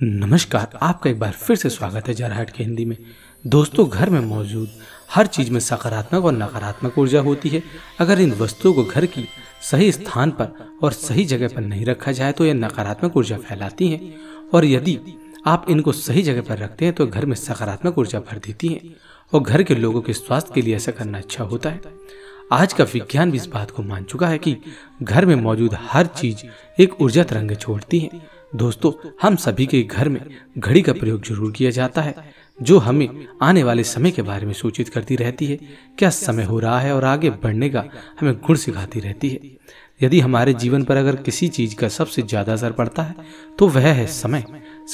नमस्कार आपका एक बार फिर से स्वागत है जरहट के हिंदी में दोस्तों घर में मौजूद हर चीज़ में सकारात्मक और नकारात्मक ऊर्जा होती है अगर इन वस्तुओं को घर की सही स्थान पर और सही जगह पर नहीं रखा जाए तो यह नकारात्मक ऊर्जा फैलाती है और यदि आप इनको सही जगह पर रखते हैं तो घर में सकारात्मक ऊर्जा भर देती है और घर के लोगों के स्वास्थ्य के लिए ऐसा करना अच्छा होता है आज का विज्ञान भी इस बात को मान चुका है कि घर में मौजूद हर चीज एक ऊर्जा तरंग छोड़ती है दोस्तों हम सभी के घर में घड़ी का प्रयोग जरूर किया जाता है जो हमें आने वाले समय के बारे में सूचित करती रहती है क्या समय हो रहा है और आगे बढ़ने का हमें गुण सिखाती रहती है यदि हमारे जीवन पर अगर किसी चीज का सबसे ज्यादा असर पड़ता है तो वह है समय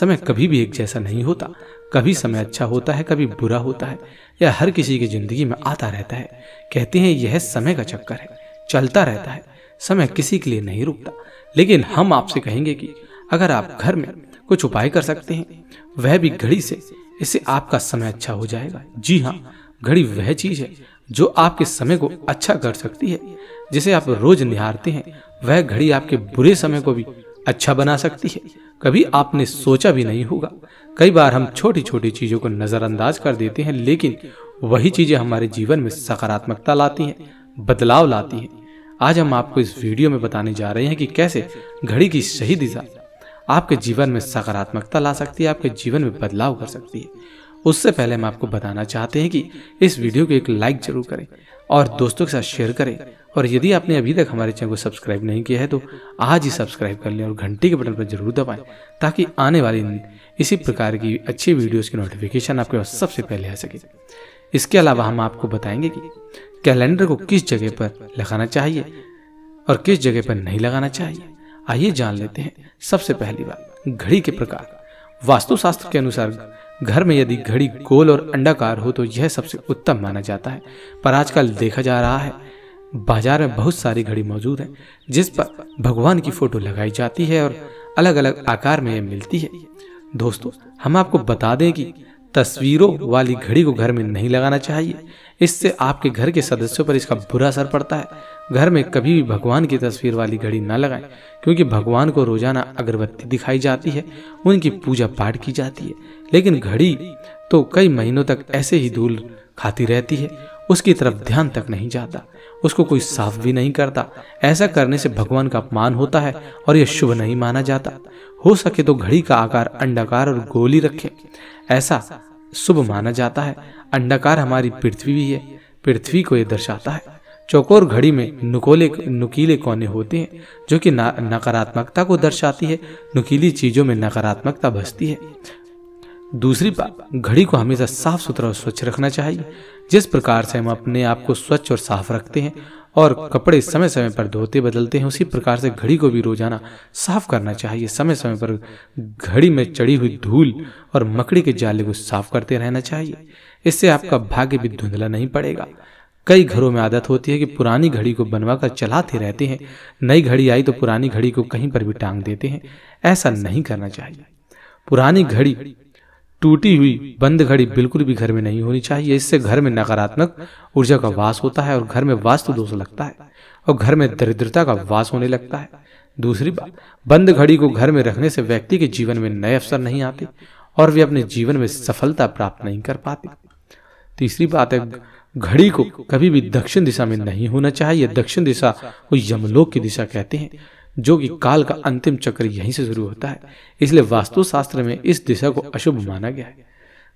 समय कभी भी एक जैसा नहीं होता कभी समय अच्छा होता है कभी बुरा होता है यह हर किसी की जिंदगी में आता रहता है कहते हैं यह समय का चक्कर है चलता रहता है समय किसी के लिए नहीं रुकता लेकिन हम आपसे कहेंगे कि अगर आप घर में कुछ उपाय कर सकते हैं वह भी घड़ी से इससे आपका समय अच्छा हो जाएगा जी हाँ घड़ी वह चीज है जो आपके समय को अच्छा कर सकती है जिसे आप रोज निहारते हैं वह घड़ी आपके बुरे समय को भी अच्छा बना सकती है कभी आपने सोचा भी नहीं होगा कई बार हम छोटी छोटी चीज़ों को नज़रअंदाज कर देते हैं लेकिन वही चीज़ें हमारे जीवन में सकारात्मकता लाती हैं बदलाव लाती हैं आज हम आपको इस वीडियो में बताने जा रहे हैं कि कैसे घड़ी की सही दिशा आपके जीवन में सकारात्मकता ला सकती है आपके जीवन में बदलाव कर सकती है उससे पहले हम आपको बताना चाहते हैं कि इस वीडियो को एक लाइक जरूर करें और दोस्तों के साथ शेयर करें और यदि आपने अभी तक हमारे चैनल को सब्सक्राइब नहीं किया है तो आज ही सब्सक्राइब कर लें और घंटी के बटन पर जरूर दबाएं ताकि आने वाले इसी प्रकार की अच्छी वीडियोज की नोटिफिकेशन आपके पास सबसे पहले आ सके इसके अलावा हम आपको बताएंगे कि कैलेंडर को किस जगह पर लगाना चाहिए और किस जगह पर नहीं लगाना चाहिए आइए जान लेते हैं सबसे पहली बात घड़ी के प्रकार वास्तुशास्त्र के अनुसार घर में यदि घड़ी गोल और अंडाकार हो तो यह सबसे उत्तम माना जाता है पर आजकल देखा जा रहा है बाजार में बहुत सारी घड़ी मौजूद है जिस पर भगवान की फोटो लगाई जाती है और अलग अलग आकार में यह मिलती है दोस्तों हम आपको बता दें कि तस्वीरों वाली घड़ी को घर में नहीं लगाना चाहिए इससे आपके घर के सदस्यों पर इसका बुरा असर पड़ता है घर में कभी भी भगवान की तस्वीर वाली घड़ी ना लगाएं क्योंकि भगवान को रोजाना अगरबत्ती दिखाई जाती है उनकी पूजा पाठ की जाती है लेकिन घड़ी तो कई महीनों तक ऐसे ही धूल खाती रहती है उसकी तरफ ध्यान तक नहीं जाता उसको कोई साफ भी नहीं करता ऐसा करने से भगवान का अपमान होता है और यह शुभ नहीं माना जाता हो सके तो घड़ी का आकार अंडाकार और गोली रखे ऐसा शुभ माना जाता है अंडाकार हमारी पृथ्वी भी है पृथ्वी को यह दर्शाता है चौकोर घड़ी में नुकोले नुकीले कोने होते हैं जो कि नकारात्मकता को दर्शाती है नुकीली चीजों में नकारात्मकता बसती है दूसरी बात घड़ी को हमेशा साफ सुथरा और स्वच्छ रखना चाहिए जिस प्रकार से हम अपने आप को स्वच्छ और साफ रखते हैं और कपड़े समय समय पर धोते बदलते हैं उसी प्रकार से घड़ी को भी रोजाना साफ करना चाहिए समय समय पर घड़ी में चढ़ी हुई धूल और मकड़ी के जाले को साफ करते रहना चाहिए इससे आपका भाग्य भी धुंधला नहीं पड़ेगा कई घरों में आदत होती है कि पुरानी घड़ी को बनवा कर चलाते रहते हैं नई घड़ी आई तो पुरानी घड़ी को कहीं पर भी टांग देते हैं ऐसा नहीं करना चाहिए पुरानी घड़ी टूटी हुई बंद घड़ी बिल्कुल भी घर में नहीं होनी चाहिए इससे घर में नकारात्मक ऊर्जा का वास होता है और घर में वास्तु दोष लगता है और घर में दरिद्रता का वास होने लगता है दूसरी बात बंद घड़ी को घर में रखने से व्यक्ति के जीवन में नए अवसर नहीं आते और वे अपने जीवन में सफलता प्राप्त नहीं कर पाते तीसरी बात है घड़ी को कभी भी दक्षिण दिशा में नहीं होना चाहिए दक्षिण दिशा को यमलोक की दिशा कहते हैं जो कि काल का अंतिम चक्र यहीं से शुरू होता है इसलिए वास्तुशास्त्र में इस दिशा को अशुभ माना गया है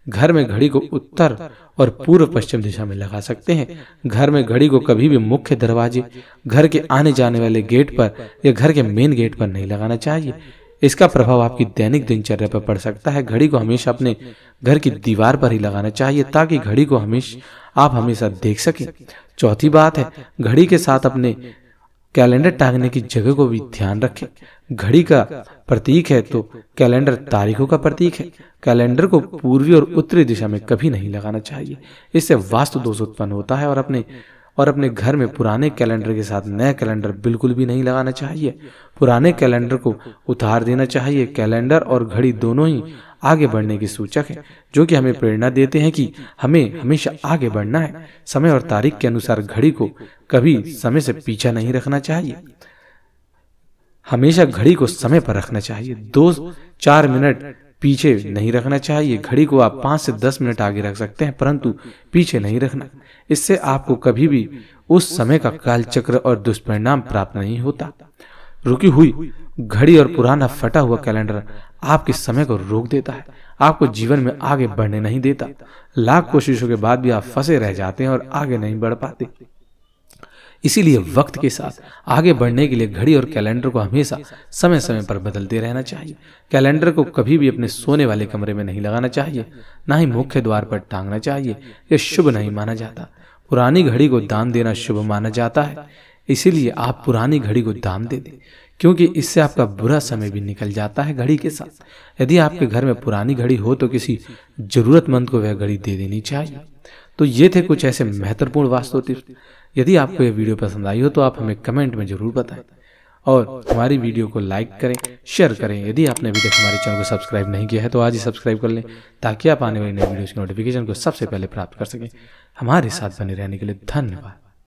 घर में घड़ी को उत्तर और पूर्व पश्चिम दिशा में लगा सकते हैं घर में घड़ी को कभी भी मुख्य दरवाजे घर के आने जाने वाले गेट पर या घर के मेन गेट पर नहीं लगाना चाहिए इसका प्रभाव आपकी दैनिक दिनचर्या पर पड़ सकता है घड़ी को हमेशा अपने घर की दीवार पर ही लगाना चाहिए ताकि घड़ी को हमेशा आप हमेशा देख सकें चौथी बात है घड़ी के साथ अपने कैलेंडर टांगने की जगह को भी ध्यान रखें घड़ी का प्रतीक है तो कैलेंडर तारीखों का प्रतीक है कैलेंडर को पूर्वी और उत्तरी दिशा में कभी नहीं लगाना चाहिए इससे वास्तु दोष उत्पन्न होता है और अपने और अपने घर में पुराने कैलेंडर के साथ नया कैलेंडर बिल्कुल भी नहीं लगाना चाहिए पुराने कैलेंडर को उतार देना चाहिए कैलेंडर और घड़ी दोनों ही आगे बढ़ने के सूचक है जो कि हमें प्रेरणा देते हैं कि हमें हमेशा आगे बढ़ना है समय और तारीख के अनुसार घड़ी को कभी समय से पीछा नहीं रखना चाहिए हमेशा घड़ी को समय पर रखना चाहिए दो चार मिनट पीछे नहीं रखना चाहिए घड़ी को आप पांच से दस मिनट आगे रख सकते हैं परंतु पीछे नहीं रखना इससे आपको कभी भी उस समय का काल चक्र और दुष्परिणाम प्राप्त नहीं होता रुकी हुई घड़ी और पुराना फटा हुआ कैलेंडर आपके समय को रोक देता है आपको जीवन में आगे बढ़ने नहीं देता लाख कोशिशों के बाद भी आप फंसे रह जाते हैं और आगे नहीं बढ़ पाते इसीलिए वक्त के साथ आगे बढ़ने के लिए घड़ी और कैलेंडर को हमेशा समय समय पर बदलते रहना चाहिए कैलेंडर को कभी भी अपने सोने वाले कमरे में नहीं लगाना चाहिए ना ही मुख्य द्वार पर टांगना चाहिए यह शुभ नहीं माना जाता पुरानी घड़ी को दान देना शुभ माना जाता है इसीलिए आप पुरानी घड़ी को दान दे दें क्योंकि इससे आपका बुरा समय भी निकल जाता है घड़ी के साथ यदि आपके घर में पुरानी घड़ी हो तो किसी ज़रूरतमंद को वह घड़ी दे देनी चाहिए तो ये थे कुछ ऐसे महत्वपूर्ण वास्तु तीर्थ यदि आपको यह वीडियो पसंद आई हो तो आप हमें कमेंट में ज़रूर बताएं और हमारी वीडियो को लाइक करें शेयर करें यदि आपने अभी तक हमारे चैनल को सब्सक्राइब नहीं किया है तो आज ही सब्सक्राइब कर लें ताकि आप आने वाली नई वीडियोज़ की नोटिफिकेशन को सबसे पहले प्राप्त कर सकें हमारे साथ बने रहने के लिए धन्यवाद